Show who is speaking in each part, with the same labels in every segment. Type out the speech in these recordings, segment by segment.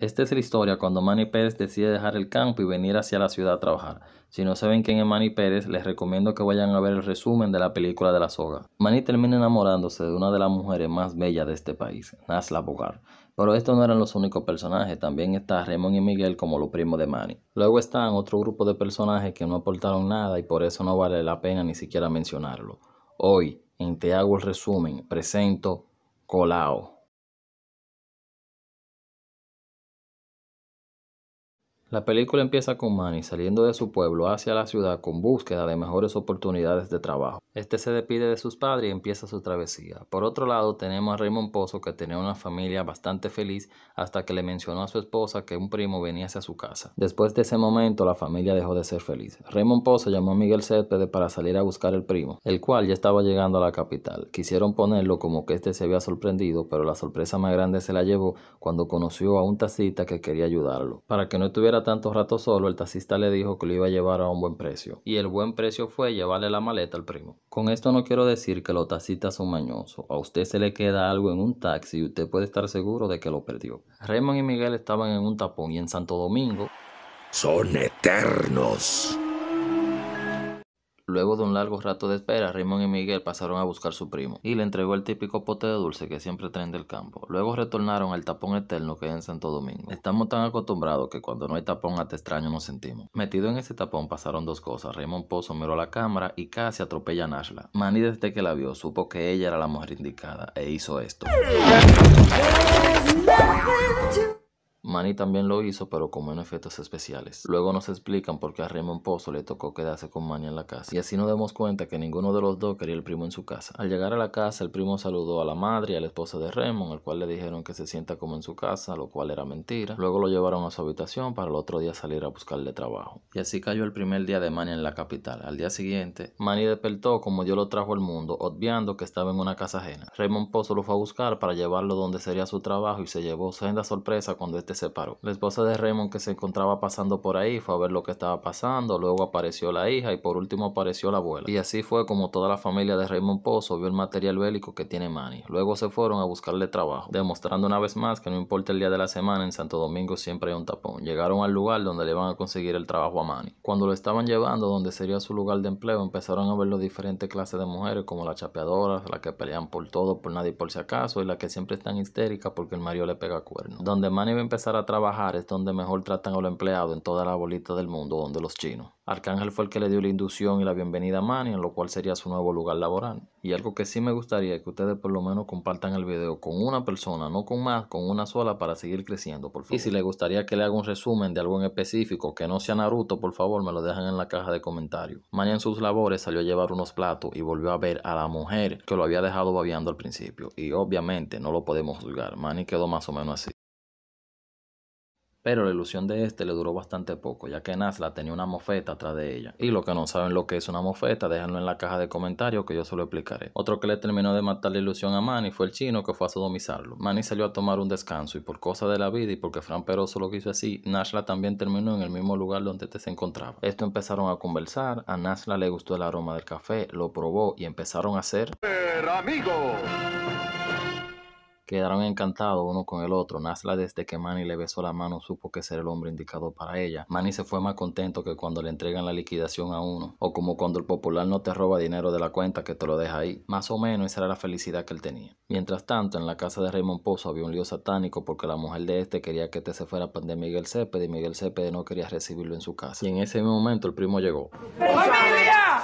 Speaker 1: Esta es la historia cuando Manny Pérez decide dejar el campo y venir hacia la ciudad a trabajar. Si no saben quién es Manny Pérez, les recomiendo que vayan a ver el resumen de la película de la soga. Manny termina enamorándose de una de las mujeres más bellas de este país, Nasla Bogar. Pero estos no eran los únicos personajes, también está Raymond y Miguel como los primos de Manny. Luego están otro grupo de personajes que no aportaron nada y por eso no vale la pena ni siquiera mencionarlo. Hoy, en Te hago el resumen, presento Colao. La película empieza con Manny saliendo de su pueblo hacia la ciudad con búsqueda de mejores oportunidades de trabajo. Este se despide de sus padres y empieza su travesía. Por otro lado, tenemos a Raymond Pozo que tenía una familia bastante feliz hasta que le mencionó a su esposa que un primo venía hacia su casa. Después de ese momento, la familia dejó de ser feliz. Raymond Pozo llamó a Miguel Céspedes para salir a buscar el primo, el cual ya estaba llegando a la capital. Quisieron ponerlo como que este se había sorprendido, pero la sorpresa más grande se la llevó cuando conoció a un tacita que quería ayudarlo. Para que no estuviera Tantos tanto rato solo, el taxista le dijo que lo iba a llevar a un buen precio, y el buen precio fue llevarle la maleta al primo. Con esto no quiero decir que los taxistas son mañosos, a usted se le queda algo en un taxi y usted puede estar seguro de que lo perdió. Raymond y Miguel estaban en un tapón y en Santo Domingo son eternos. Luego de un largo rato de espera, Raymond y Miguel pasaron a buscar a su primo y le entregó el típico pote de dulce que siempre traen del campo. Luego retornaron al tapón eterno que es en Santo Domingo. Estamos tan acostumbrados que cuando no hay tapón hasta extraño nos sentimos. Metido en ese tapón pasaron dos cosas. Raymond Pozo miró la cámara y casi atropella a Nashla. Manny desde que la vio supo que ella era la mujer indicada e hizo esto. Mani también lo hizo, pero con menos efectos especiales. Luego nos explican por qué a Raymond Pozo le tocó quedarse con Manny en la casa. Y así nos damos cuenta que ninguno de los dos quería el primo en su casa. Al llegar a la casa, el primo saludó a la madre y a la esposa de Raymond, al cual le dijeron que se sienta como en su casa, lo cual era mentira. Luego lo llevaron a su habitación para el otro día salir a buscarle trabajo. Y así cayó el primer día de Mani en la capital. Al día siguiente, Manny despertó como yo lo trajo al mundo, obviando que estaba en una casa ajena. Raymond Pozo lo fue a buscar para llevarlo donde sería su trabajo y se llevó senda sorpresa cuando se paró. La esposa de Raymond que se encontraba pasando por ahí fue a ver lo que estaba pasando, luego apareció la hija y por último apareció la abuela. Y así fue como toda la familia de Raymond Pozo vio el material bélico que tiene Manny. Luego se fueron a buscarle trabajo, demostrando una vez más que no importa el día de la semana, en Santo Domingo siempre hay un tapón. Llegaron al lugar donde le van a conseguir el trabajo a Manny. Cuando lo estaban llevando donde sería su lugar de empleo, empezaron a ver los diferentes clases de mujeres como las chapeadoras, las que pelean por todo, por nadie, por si acaso, y la que siempre están histérica porque el marido le pega cuerno. Donde Manny va a a trabajar es donde mejor tratan a los empleados en toda la bolita del mundo, donde los chinos. Arcángel fue el que le dio la inducción y la bienvenida a Manny, en lo cual sería su nuevo lugar laboral. Y algo que sí me gustaría que ustedes por lo menos compartan el video con una persona, no con más, con una sola para seguir creciendo, por favor. Y si le gustaría que le haga un resumen de algo en específico que no sea Naruto, por favor, me lo dejan en la caja de comentarios. Manny en sus labores salió a llevar unos platos y volvió a ver a la mujer que lo había dejado babeando al principio. Y obviamente no lo podemos juzgar, Manny quedó más o menos así. Pero la ilusión de este le duró bastante poco, ya que Nasla tenía una mofeta atrás de ella. Y los que no saben lo que es una mofeta, déjenlo en la caja de comentarios que yo se lo explicaré. Otro que le terminó de matar la ilusión a Manny fue el chino que fue a sodomizarlo. Manny salió a tomar un descanso y por cosa de la vida y porque Fran Peroso lo quiso así, Nasla también terminó en el mismo lugar donde este se encontraba. Esto empezaron a conversar, a Nasla le gustó el aroma del café, lo probó y empezaron a hacer... Amigos. Quedaron encantados uno con el otro. Nasla desde que Manny le besó la mano supo que ser el hombre indicado para ella. Manny se fue más contento que cuando le entregan la liquidación a uno, o como cuando el popular no te roba dinero de la cuenta que te lo deja ahí. Más o menos esa era la felicidad que él tenía. Mientras tanto, en la casa de Raymond Pozo había un lío satánico porque la mujer de este quería que este se fuera de Miguel Cepeda y Miguel Cepeda no quería recibirlo en su casa. Y en ese mismo momento el primo llegó. ¡Familia!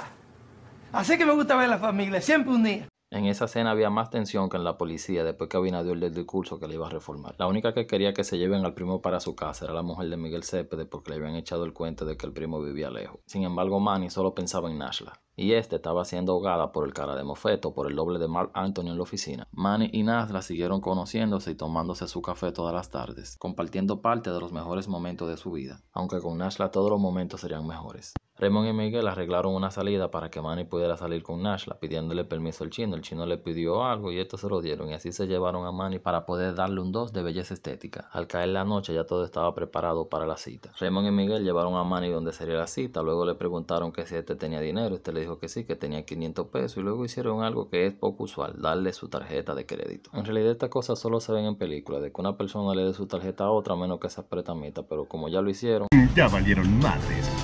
Speaker 1: Así que me gusta ver la familia, siempre un día. En esa escena había más tensión que en la policía después que Abinader dio el discurso que le iba a reformar. La única que quería que se lleven al primo para su casa era la mujer de Miguel Cepede porque le habían echado el cuento de que el primo vivía lejos. Sin embargo, Manny solo pensaba en Nashla. Y este estaba siendo ahogada por el cara de Mofeto, por el doble de Mark Anthony en la oficina. Manny y Nashla siguieron conociéndose y tomándose su café todas las tardes, compartiendo parte de los mejores momentos de su vida, aunque con Nashla todos los momentos serían mejores. Raymond y Miguel arreglaron una salida para que Manny pudiera salir con Nashla, pidiéndole permiso al chino. El chino le pidió algo y esto se lo dieron, y así se llevaron a Manny para poder darle un dos de belleza estética. Al caer la noche ya todo estaba preparado para la cita. Raymond y Miguel llevaron a Manny donde sería la cita, luego le preguntaron que si este tenía dinero, este le dijo que sí, que tenía 500 pesos, y luego hicieron algo que es poco usual, darle su tarjeta de crédito. En realidad estas cosas solo se ven en películas, de que una persona le dé su tarjeta a otra, menos que se apretamita, pero como ya lo hicieron... Ya valieron madres.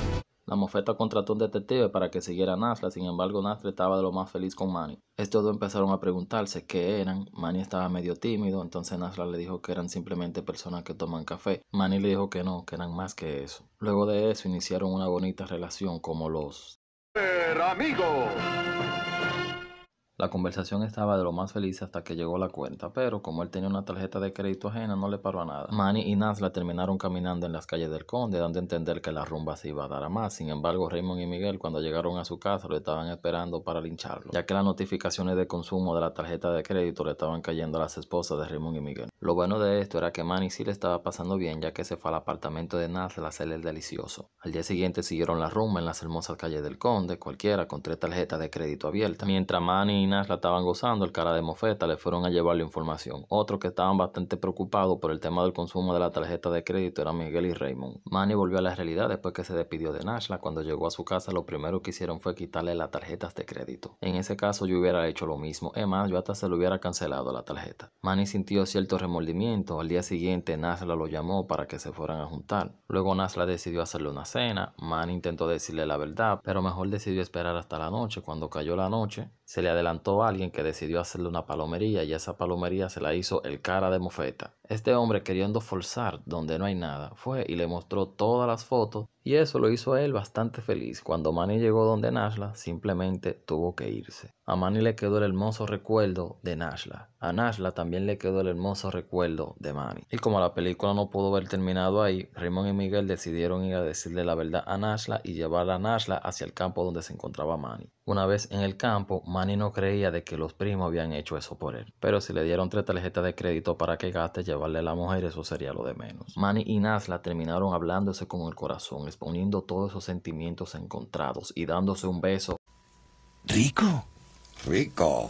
Speaker 1: La Mofeta contrató un detective para que siguiera a Nasla, sin embargo Nasla estaba de lo más feliz con Manny. Estos dos empezaron a preguntarse qué eran, Manny estaba medio tímido, entonces Nasla le dijo que eran simplemente personas que toman café. Manny le dijo que no, que eran más que eso. Luego de eso iniciaron una bonita relación como los... amigos. La conversación estaba de lo más feliz hasta que llegó la cuenta, pero como él tenía una tarjeta de crédito ajena, no le paró a nada. Manny y la terminaron caminando en las calles del Conde, dando a entender que la rumba se iba a dar a más. Sin embargo, Raymond y Miguel, cuando llegaron a su casa, lo estaban esperando para lincharlo, ya que las notificaciones de consumo de la tarjeta de crédito le estaban cayendo a las esposas de Raymond y Miguel. Lo bueno de esto era que Manny sí le estaba pasando bien, ya que se fue al apartamento de nas a hacer el delicioso. Al día siguiente siguieron la rumba en las hermosas calles del Conde, cualquiera con tres tarjetas de crédito abiertas, mientras Manny Nasla la estaban gozando, el cara de mofeta, le fueron a llevar la información. Otro que estaban bastante preocupados por el tema del consumo de la tarjeta de crédito era Miguel y Raymond. Manny volvió a la realidad después que se despidió de Nashla. Cuando llegó a su casa, lo primero que hicieron fue quitarle las tarjetas de crédito. En ese caso, yo hubiera hecho lo mismo. Es más, yo hasta se lo hubiera cancelado la tarjeta. Manny sintió cierto remordimiento. Al día siguiente, Nashla lo llamó para que se fueran a juntar. Luego, Nashla decidió hacerle una cena. Manny intentó decirle la verdad, pero mejor decidió esperar hasta la noche. Cuando cayó la noche, se le adelantó a alguien que decidió hacerle una palomería y esa palomería se la hizo el cara de mofeta. Este hombre queriendo forzar donde no hay nada fue y le mostró todas las fotos y eso lo hizo a él bastante feliz. Cuando Manny llegó donde Nashla, simplemente tuvo que irse. A Manny le quedó el hermoso recuerdo de Nashla. A Nashla también le quedó el hermoso recuerdo de Manny. Y como la película no pudo haber terminado ahí, Raymond y Miguel decidieron ir a decirle la verdad a Nashla y llevar a Nashla hacia el campo donde se encontraba Manny. Una vez en el campo, Manny no creía de que los primos habían hecho eso por él. Pero si le dieron tres tarjetas de crédito para que gaste llevarle a la mujer, eso sería lo de menos. Manny y Nashla terminaron hablándose con el corazón exponiendo pues, todos esos sentimientos encontrados y dándose un beso. Rico. Rico.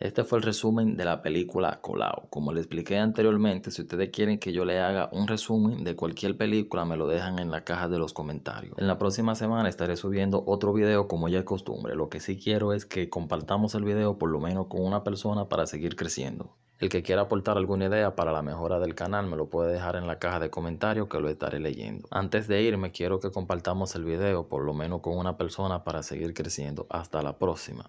Speaker 1: Este fue el resumen de la película Colao. Como les expliqué anteriormente, si ustedes quieren que yo le haga un resumen de cualquier película, me lo dejan en la caja de los comentarios. En la próxima semana estaré subiendo otro video como ya es costumbre. Lo que sí quiero es que compartamos el video por lo menos con una persona para seguir creciendo. El que quiera aportar alguna idea para la mejora del canal me lo puede dejar en la caja de comentarios que lo estaré leyendo. Antes de irme quiero que compartamos el video por lo menos con una persona para seguir creciendo. Hasta la próxima.